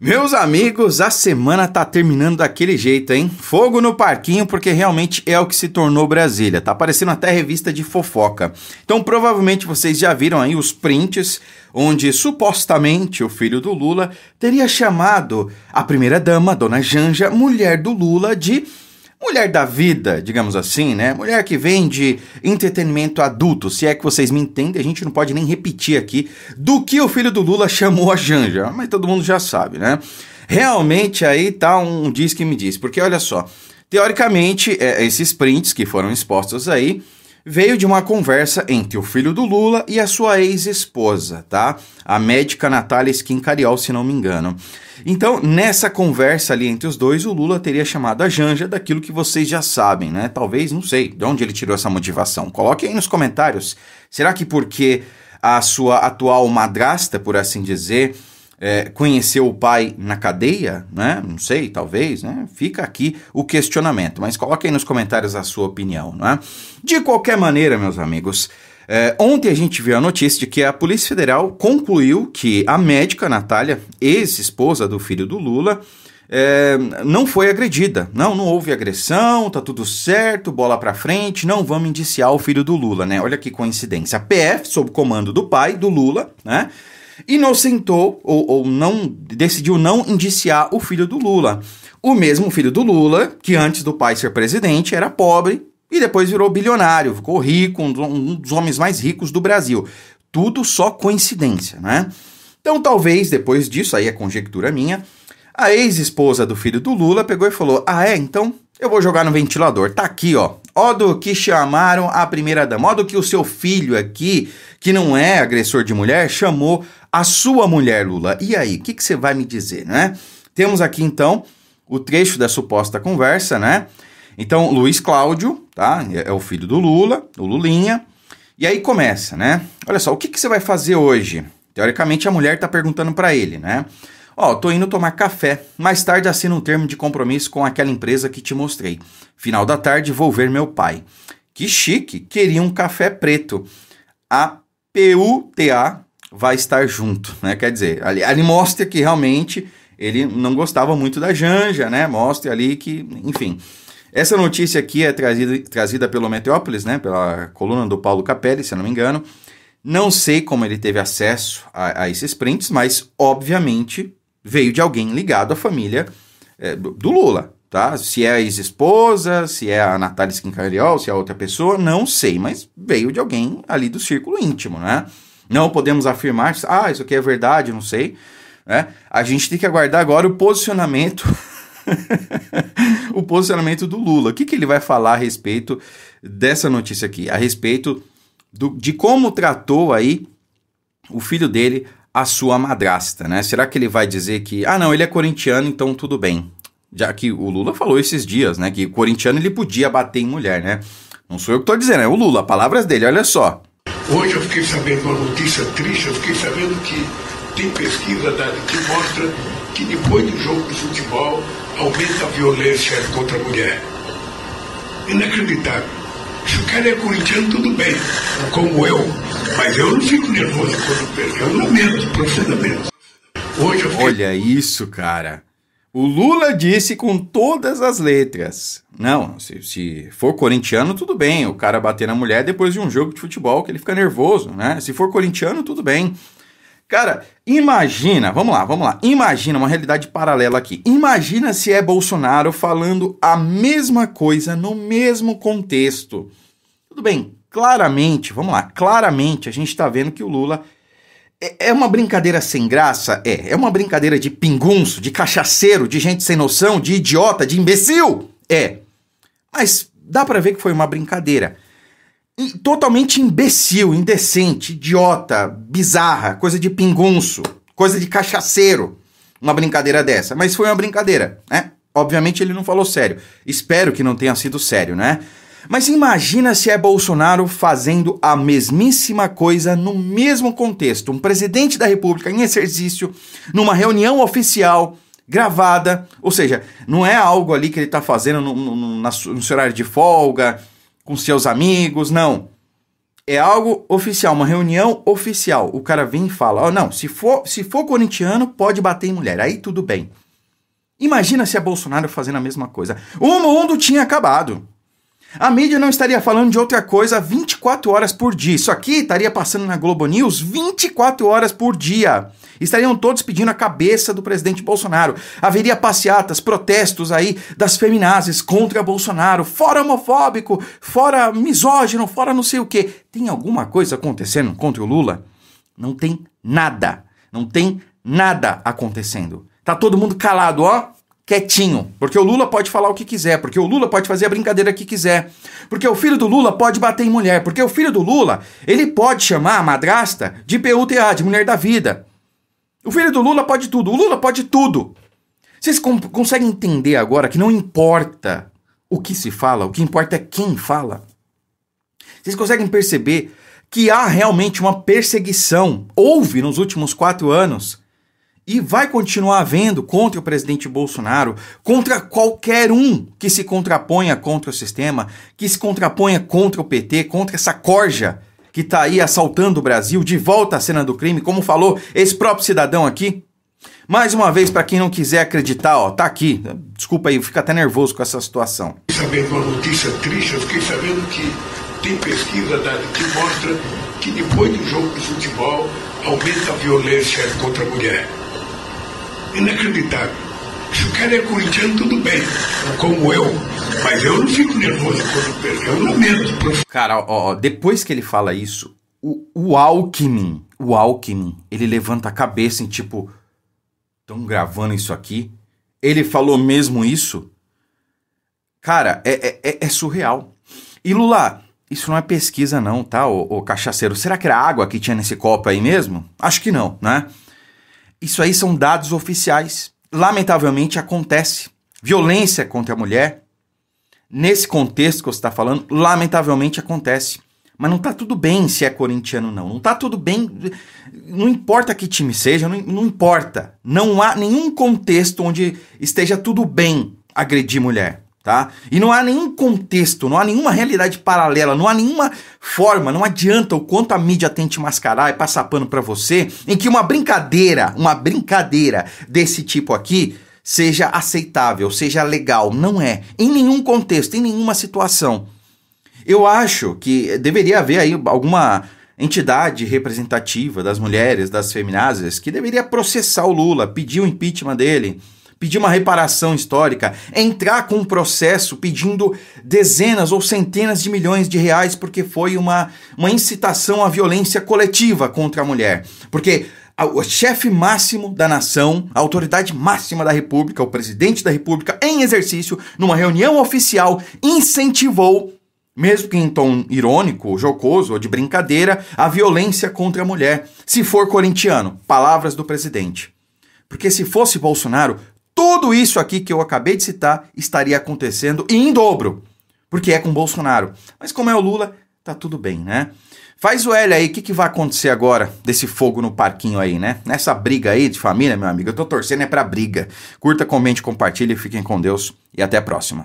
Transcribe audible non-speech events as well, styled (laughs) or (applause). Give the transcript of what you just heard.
Meus amigos, a semana tá terminando daquele jeito, hein? Fogo no parquinho, porque realmente é o que se tornou Brasília. Tá parecendo até revista de fofoca. Então, provavelmente vocês já viram aí os prints onde supostamente o filho do Lula teria chamado a primeira dama, dona Janja, mulher do Lula, de mulher da vida, digamos assim, né? Mulher que vende entretenimento adulto, se é que vocês me entendem, a gente não pode nem repetir aqui do que o filho do Lula chamou a Janja, mas todo mundo já sabe, né? Realmente aí tá um diz que me diz, porque olha só, teoricamente, é, esses prints que foram expostos aí veio de uma conversa entre o filho do Lula e a sua ex-esposa, tá? A médica Natália Esquincariol, se não me engano. Então, nessa conversa ali entre os dois, o Lula teria chamado a Janja daquilo que vocês já sabem, né? Talvez, não sei, de onde ele tirou essa motivação. Coloque aí nos comentários. Será que porque a sua atual madrasta, por assim dizer, é, conheceu o pai na cadeia, né? Não sei, talvez, né? Fica aqui o questionamento, mas coloque aí nos comentários a sua opinião, é? De qualquer maneira, meus amigos, é, ontem a gente viu a notícia de que a Polícia Federal concluiu que a médica Natália, ex-esposa do filho do Lula, é, não foi agredida. Não, não houve agressão, tá tudo certo, bola pra frente, não vamos indiciar o filho do Lula, né? Olha que coincidência. A PF, sob comando do pai do Lula, né? inocentou ou, ou não decidiu não indiciar o filho do Lula. O mesmo filho do Lula, que antes do pai ser presidente era pobre e depois virou bilionário, ficou rico, um, dos homens mais ricos do Brasil. Tudo só coincidência, né? Então talvez depois disso, aí é conjectura minha, a ex-esposa do filho do Lula pegou e falou: Ah, é? Então eu vou jogar no ventilador. Tá aqui, ó. Ó do que chamaram a primeira dama. Ó do que o seu filho aqui, que não é agressor de mulher, chamou a sua mulher, Lula. E aí, o que, que você vai me dizer, né? Temos aqui então o trecho da suposta conversa, né? Então, Luiz Cláudio, tá? É, é o filho do Lula, o Lulinha. E aí começa, né? Olha só, o que, que você vai fazer hoje? Teoricamente, a mulher tá perguntando para ele, né? Ó, oh, tô indo tomar café. Mais tarde assino um termo de compromisso com aquela empresa que te mostrei. Final da tarde vou ver meu pai. Que chique, queria um café preto. A PUTA vai estar junto, né? Quer dizer, ali, ali mostra que realmente ele não gostava muito da Janja, né? Mostra ali que, enfim. Essa notícia aqui é trazida, trazida pelo Metrópolis, né? Pela coluna do Paulo Capelli, se eu não me engano. Não sei como ele teve acesso a, a esses prints, mas obviamente veio de alguém ligado à família é, do Lula, tá? Se é a ex-esposa, se é a Natália Schincariol, se é outra pessoa, não sei, mas veio de alguém ali do círculo íntimo, né? Não podemos afirmar, ah, isso aqui é verdade, não sei. Né? A gente tem que aguardar agora o posicionamento. (laughs) o posicionamento do Lula. O que, que ele vai falar a respeito dessa notícia aqui? A respeito do, de como tratou aí o filho dele, a sua madrasta, né? Será que ele vai dizer que, ah, não, ele é corintiano, então tudo bem? Já que o Lula falou esses dias, né, que corintiano ele podia bater em mulher, né? Não sou eu que tô dizendo, é o Lula, palavras dele, olha só. Hoje eu fiquei sabendo uma notícia triste, eu fiquei sabendo que tem pesquisa dada que mostra que depois do jogo de futebol aumenta a violência contra a mulher. Inacreditável. Se o cara é corintiano, tudo bem, como eu. Mas eu não fico nervoso quando perco, eu lamento profundamente. Hoje eu fiquei... Olha isso, cara. O Lula disse com todas as letras. Não, se, se, for corintiano, tudo bem. O cara bater na mulher depois de um jogo de futebol que ele fica nervoso, né? Se for corintiano, tudo bem. Cara, imagina, vamos lá, vamos lá. Imagina uma realidade paralela aqui. Imagina se é Bolsonaro falando a mesma coisa no mesmo contexto. Tudo bem, claramente, vamos lá, claramente a gente está vendo que o Lula é, é uma brincadeira sem graça? É. É uma brincadeira de pingunço, de cachaceiro, de gente sem noção, de idiota, de imbecil? É. Mas dá para ver que foi uma brincadeira. E totalmente imbecil, indecente, idiota, bizarra, coisa de pingunço, coisa de cachaceiro. Uma brincadeira dessa. Mas foi uma brincadeira, né? Obviamente ele não falou sério. Espero que não tenha sido sério, né? Mas imagina se é Bolsonaro fazendo a mesmíssima coisa no mesmo contexto. Um presidente da República em exercício, numa reunião oficial, gravada. Ou seja, não é algo ali que ele está fazendo no, no, no, no seu horário de folga, com seus amigos, não. É algo oficial, uma reunião oficial. O cara vem e fala: Ó, oh, não, se for, se for corintiano, pode bater em mulher. Aí tudo bem. Imagina se é Bolsonaro fazendo a mesma coisa. O mundo tinha acabado. A mídia não estaria falando de outra coisa 24 horas por dia. Isso aqui estaria passando na Globo News 24 horas por dia. Estariam todos pedindo a cabeça do presidente Bolsonaro. Haveria passeatas, protestos aí das feminazes contra Bolsonaro, fora homofóbico, fora misógino, fora não sei o quê. Tem alguma coisa acontecendo contra o Lula? Não tem nada. Não tem nada acontecendo. Tá todo mundo calado, ó quietinho, porque o Lula pode falar o que quiser, porque o Lula pode fazer a brincadeira que quiser, porque o filho do Lula pode bater em mulher, porque o filho do Lula, ele pode chamar a madrasta de PUTA, de mulher da vida. O filho do Lula pode tudo, o Lula pode tudo. Vocês conseguem entender agora que não importa o que se fala, o que importa é quem fala? Vocês conseguem perceber que há realmente uma perseguição, houve nos últimos quatro anos, e vai continuar havendo contra o presidente Bolsonaro, contra qualquer um que se contraponha contra o sistema, que se contraponha contra o PT, contra essa corja que está aí assaltando o Brasil de volta à cena do crime, como falou esse próprio cidadão aqui. Mais uma vez, para quem não quiser acreditar, ó, tá aqui. Desculpa aí, fica até nervoso com essa situação. Sabendo uma notícia triste, eu fiquei sabendo que tem pesquisa que mostra que depois do jogo de futebol aumenta a violência contra a mulher inacreditável. Se o cara é corintiano, tudo bem, como eu. Mas eu não fico nervoso quando perco, eu lamento. Cara, ó, depois que ele fala isso, o, o Alckmin, o Alckmin, ele levanta a cabeça em tipo, estão gravando isso aqui? Ele falou mesmo isso? Cara, é, é, é, é surreal. E Lula, isso não é pesquisa não, tá, O ô cachaceiro? Será que era água que tinha nesse copo aí mesmo? Acho que não, né? Isso aí são dados oficiais. Lamentavelmente acontece. Violência contra a mulher, nesse contexto que você está falando, lamentavelmente acontece. Mas não está tudo bem se é corintiano não. Não está tudo bem. Não importa que time seja, não, não importa. Não há nenhum contexto onde esteja tudo bem agredir mulher tá? E não há nenhum contexto, não há nenhuma realidade paralela, não há nenhuma forma, não adianta o quanto a mídia tente mascarar e passar pano para você, em que uma brincadeira, uma brincadeira desse tipo aqui seja aceitável, seja legal, não é, em nenhum contexto, em nenhuma situação. Eu acho que deveria haver aí alguma entidade representativa das mulheres, das feminazes, que deveria processar o Lula, pedir o impeachment dele, pedir uma reparação histórica, é entrar com um processo pedindo dezenas ou centenas de milhões de reais porque foi uma, uma incitação à violência coletiva contra a mulher. Porque o chefe máximo da nação, a autoridade máxima da república, o presidente da república em exercício, numa reunião oficial, incentivou, mesmo que em tom irônico, jocoso ou de brincadeira, a violência contra a mulher, se for corintiano. Palavras do presidente. Porque se fosse Bolsonaro, tudo isso aqui que eu acabei de citar estaria acontecendo em dobro, porque é com Bolsonaro. Mas como é o Lula, tá tudo bem, né? Faz o L aí, o que, que vai acontecer agora desse fogo no parquinho aí, né? Nessa briga aí de família, meu amigo, eu tô torcendo é pra briga. Curta, comente, compartilhe, fiquem com Deus e até a próxima.